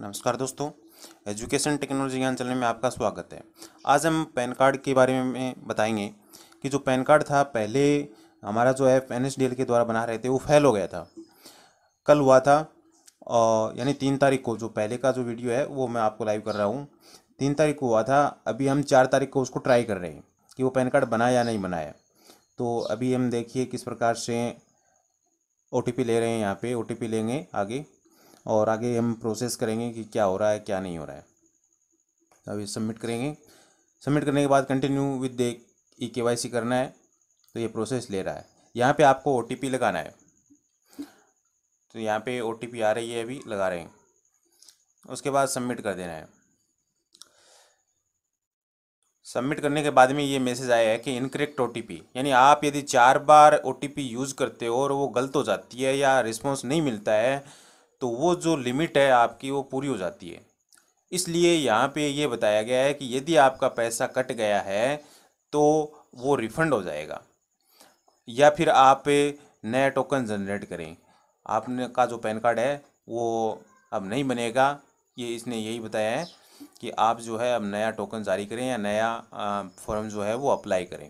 नमस्कार दोस्तों education technology ज्ञान चलने में आपका स्वागत है आज हम पैन कार्ड के बारे में बताएंगे कि जो पैन कार्ड था पहले हमारा जो ऐप एन के द्वारा बना रहे थे वो फेल हो गया था कल हुआ था यानी तीन तारीख को जो पहले का जो वीडियो है वो मैं आपको लाइव कर रहा हूँ तीन तारीख को हुआ था अभी हम चार तारीख को उसको ट्राई कर रहे हैं कि वो पैन कार्ड बनाए या नहीं बनाया तो अभी हम देखिए किस प्रकार से ओ ले रहे हैं यहाँ पे ओ लेंगे आगे और आगे हम प्रोसेस करेंगे कि क्या हो रहा है क्या नहीं हो रहा है तो अब ये सबमिट करेंगे सबमिट करने के बाद कंटिन्यू विद दे ई के वाई सी करना है तो ये प्रोसेस ले रहा है यहाँ पे आपको ओ टी पी लगाना है तो यहाँ पे ओ टी पी आ रही है अभी लगा रहे हैं उसके बाद सबमिट कर देना है सबमिट करने के बाद में ये मैसेज आया है कि इनकरेक्ट ओ यानी आप यदि चार बार ओ यूज़ करते हो और वो गलत हो जाती है या रिस्पॉन्स नहीं मिलता है तो वो जो लिमिट है आपकी वो पूरी हो जाती है इसलिए यहाँ पे ये बताया गया है कि यदि आपका पैसा कट गया है तो वो रिफ़ंड हो जाएगा या फिर आप नया टोकन जनरेट करें आपने का जो पैन कार्ड है वो अब नहीं बनेगा ये इसने यही बताया है कि आप जो है अब नया टोकन जारी करें या नया फॉर्म जो है वो अप्लाई करें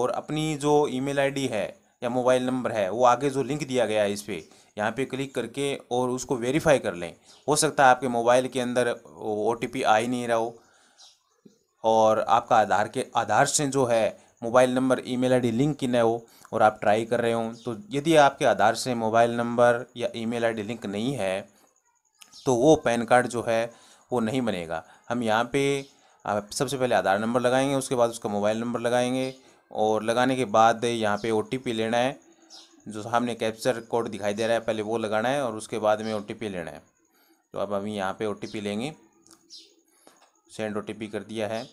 और अपनी जो ईमेल आईडी है या मोबाइल नंबर है वो आगे जो लिंक दिया गया है इस पर यहाँ पे क्लिक करके और उसको वेरीफाई कर लें हो सकता है आपके मोबाइल के अंदर ओ टी आ ही नहीं रहा हो और आपका आधार के आधार से जो है mobile number email ID link की न हो और आप ट्राई कर रहे हो तो यदि आपके आधार से मोबाइल नंबर या ईमेल आईडी लिंक नहीं है तो वो पैन कार्ड जो है वो नहीं बनेगा हम यहाँ पे सबसे पहले आधार नंबर लगाएंगे उसके बाद उसका मोबाइल नंबर लगाएंगे और लगाने के बाद यहाँ पे ओ लेना है जो सामने कैप्चर कोड दिखाई दे रहा है पहले वो लगाना है और उसके बाद में ओ लेना है तो अब हम यहाँ पे ओ लेंगे सेंड ओ कर दिया है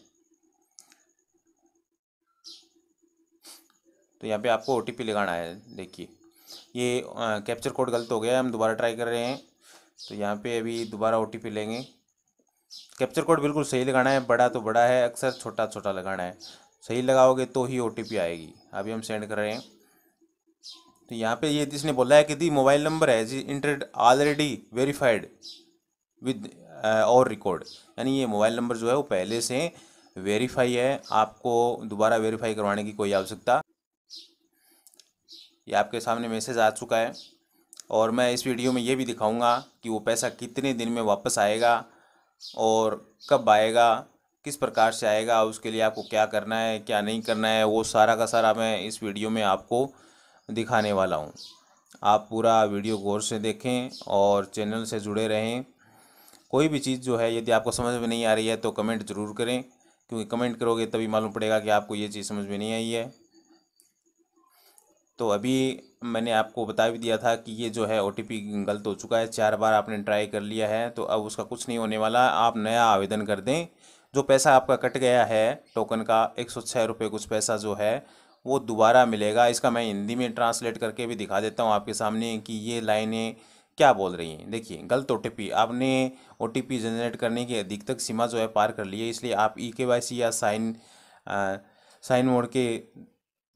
तो यहाँ पे आपको ओ लगाना है देखिए ये कैप्चर कोड गलत हो गया है हम दोबारा ट्राई कर रहे हैं तो यहाँ पे अभी दोबारा ओ लेंगे कैप्चर कोड बिल्कुल सही लगाना है बड़ा तो बड़ा है अक्सर छोटा छोटा लगाना है सही लगाओगे तो ही ओ आएगी अभी हम सेंड कर रहे हैं तो यहाँ पे ये इसने बोला है कि दी मोबाइल नंबर है जी इंटरनेट ऑलरेडी वेरीफाइड विद और रिकॉर्ड यानी ये मोबाइल नंबर जो है वो पहले से वेरीफाई है आपको दोबारा वेरीफाई करवाने की कोई आवश्यकता ये आपके सामने मैसेज आ चुका है और मैं इस वीडियो में ये भी दिखाऊंगा कि वो पैसा कितने दिन में वापस आएगा और कब आएगा किस प्रकार से आएगा उसके लिए आपको क्या करना है क्या नहीं करना है वो सारा का सारा मैं इस वीडियो में आपको दिखाने वाला हूँ आप पूरा वीडियो गौर से देखें और चैनल से जुड़े रहें कोई भी चीज़ जो है यदि आपको समझ में नहीं आ रही है तो कमेंट ज़रूर करें क्योंकि कमेंट करोगे तभी मालूम पड़ेगा कि आपको ये चीज़ समझ में नहीं आई है तो अभी मैंने आपको बता भी दिया था कि ये जो है ओ गलत हो चुका है चार बार आपने ट्राई कर लिया है तो अब उसका कुछ नहीं होने वाला आप नया आवेदन कर दें जो पैसा आपका कट गया है टोकन का एक सौ छः रुपये कुछ पैसा जो है वो दोबारा मिलेगा इसका मैं हिंदी में ट्रांसलेट करके भी दिखा देता हूँ आपके सामने कि ये लाइनें क्या बोल रही हैं देखिए गलत ओ आपने ओ जनरेट करने की अधिकतक सीमा जो है पार कर ली है इसलिए आप ई के वाई सी या साइन आ, साइन मोड के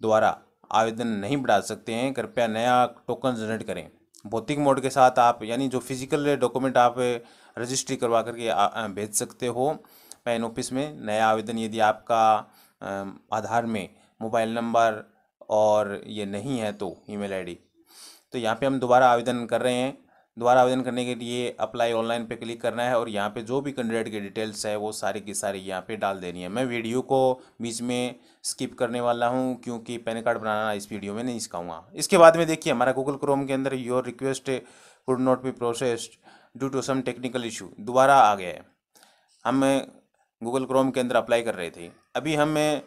द्वारा आवेदन नहीं बढ़ा सकते हैं कृपया नया टोकन जनरेट करें भौतिक मोड के साथ आप यानी जो फिजिकल डॉक्यूमेंट आप रजिस्ट्री करवा करके भेज सकते हो पैन ऑफिस में नया आवेदन यदि आपका आधार में मोबाइल नंबर और ये नहीं है तो ईमेल आईडी तो यहाँ पे हम दोबारा आवेदन कर रहे हैं दोबारा आवेदन करने के लिए अप्लाई ऑनलाइन पे क्लिक करना है और यहाँ पे जो भी कैंडिडेट की डिटेल्स है वो सारी की सारी यहाँ पे डाल देनी है मैं वीडियो को बीच में स्किप करने वाला हूँ क्योंकि पैन कार्ड बनाना इस वीडियो में नहीं सिखाऊंगा इसके बाद में देखिए हमारा गूगल क्रोम के अंदर your request could not be processed due to some technical issue दोबारा आ गया है हम गूगल क्रोम के अंदर अप्लाई कर रहे थे अभी हमें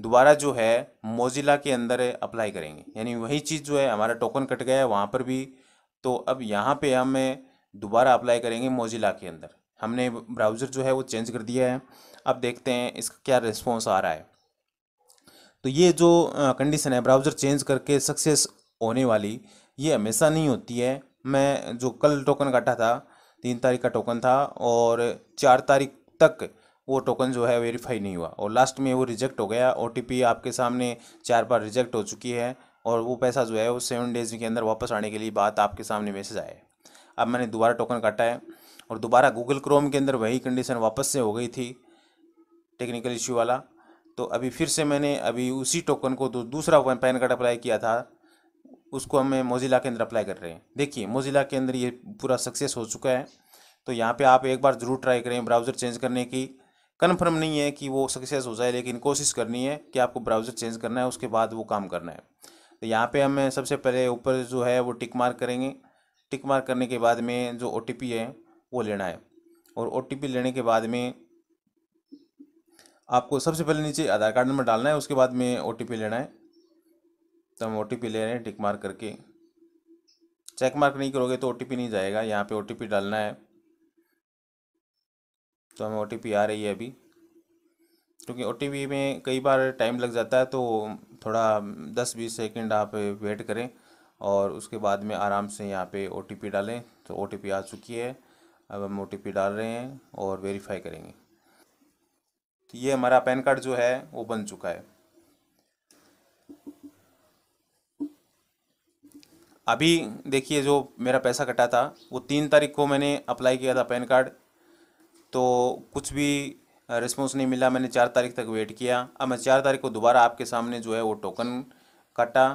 दोबारा जो है मोजिला के अंदर अप्लाई करेंगे यानी वही चीज़ जो है हमारा टोकन कट गया है वहाँ पर भी तो अब यहाँ पे हमें दोबारा अप्लाई करेंगे मोजिला के अंदर हमने ब्राउज़र जो है वो चेंज कर दिया है अब देखते हैं इसका क्या रिस्पॉन्स आ रहा है तो ये जो कंडीशन है ब्राउज़र चेंज करके सक्सेस होने वाली ये हमेशा नहीं होती है मैं जो कल टोकन काटा था तीन तारीख का टोकन था और चार तारीख तक वो टोकन जो है वेरीफाई नहीं हुआ और लास्ट में वो रिजेक्ट हो गया ओ आपके सामने चार बार रिजेक्ट हो चुकी है और वो पैसा जो है वो सेवन डेज़ के अंदर वापस आने के लिए बात आपके सामने मैसेज आया अब मैंने दोबारा टोकन काटा है और दोबारा गूगल क्रोम के अंदर वही कंडीशन वापस से हो गई थी टेक्निकल इशू वाला तो अभी फिर से मैंने अभी उसी टोकन को तो दूसरा पैन कार्ड अप्लाई किया था उसको हमें मोजिला के अंदर अप्लाई कर रहे हैं देखिए मोजिला के अंदर ये पूरा सक्सेस हो चुका है तो यहाँ पे आप एक बार ज़रूर ट्राई करें ब्राउज़र चेंज करने की कन्फर्म नहीं है कि वो सक्सेस हो जाए लेकिन कोशिश करनी है कि आपको ब्राउज़र चेंज करना है उसके बाद वो काम करना है तो यहाँ पे हमें सबसे पहले ऊपर जो है वो टिक मार्क करेंगे टिक मार्क करने के बाद में जो ओ है वो लेना है और ओ लेने के बाद में आपको सबसे पहले नीचे आधार कार्ड नंबर डालना है उसके बाद में ओ लेना है तो हम ओ ले रहे हैं टिक मार्क करके चेक मार्क नहीं करोगे तो ओ नहीं जाएगा यहाँ पर ओ डालना है तो हमें ओ आ रही है अभी क्योंकि ओ में कई बार टाइम लग जाता है तो थोड़ा दस बीस सेकेंड आप वेट करें और उसके बाद में आराम से यहाँ पे ओ डालें तो ओ आ चुकी है अब हम ओ डाल रहे हैं और वेरीफाई करेंगे तो ये हमारा पैन कार्ड जो है वो बन चुका है अभी देखिए जो मेरा पैसा कटा था वो तीन तारीख को मैंने अप्लाई किया था पैन कार्ड तो कुछ भी रिस्पॉन्स नहीं मिला मैंने चार तारीख तक वेट किया अब मैं चार तारीख को दोबारा आपके सामने जो है वो टोकन काटा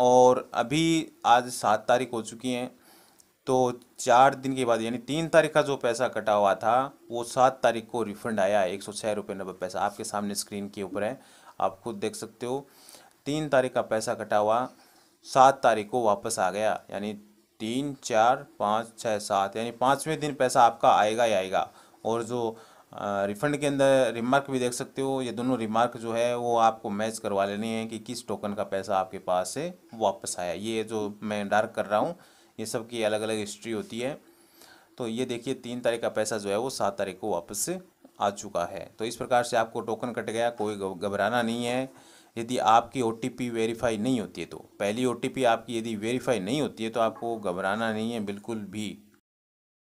और अभी आज सात तारीख हो चुकी हैं तो चार दिन के बाद यानी तीन तारीख का जो पैसा कटा हुआ था वो सात तारीख को रिफंड आया एक सौ छः रुपये नब्बे पैसा आपके सामने स्क्रीन के ऊपर है आप खुद देख सकते हो तीन तारीख का पैसा कटा हुआ सात तारीख को वापस आ गया यानी तीन चार पाँच छः सात यानी पाँचवें दिन पैसा आपका आएगा ही आएगा और जो रिफंड के अंदर रिमार्क भी देख सकते हो ये दोनों रिमार्क जो है वो आपको मैच करवा लेने हैं कि किस टोकन का पैसा आपके पास से वापस आया ये जो मैं डार्क कर रहा हूँ ये सब की अलग अलग हिस्ट्री होती है तो ये देखिए तीन तारीख का पैसा जो है वो सात तारीख को वापस आ चुका है तो इस प्रकार से आपको टोकन कट गया कोई घबराना नहीं है यदि आपकी ओ टी वेरीफाई नहीं होती है तो पहली ओ आपकी यदि वेरीफाई नहीं होती है तो आपको घबराना नहीं है बिल्कुल भी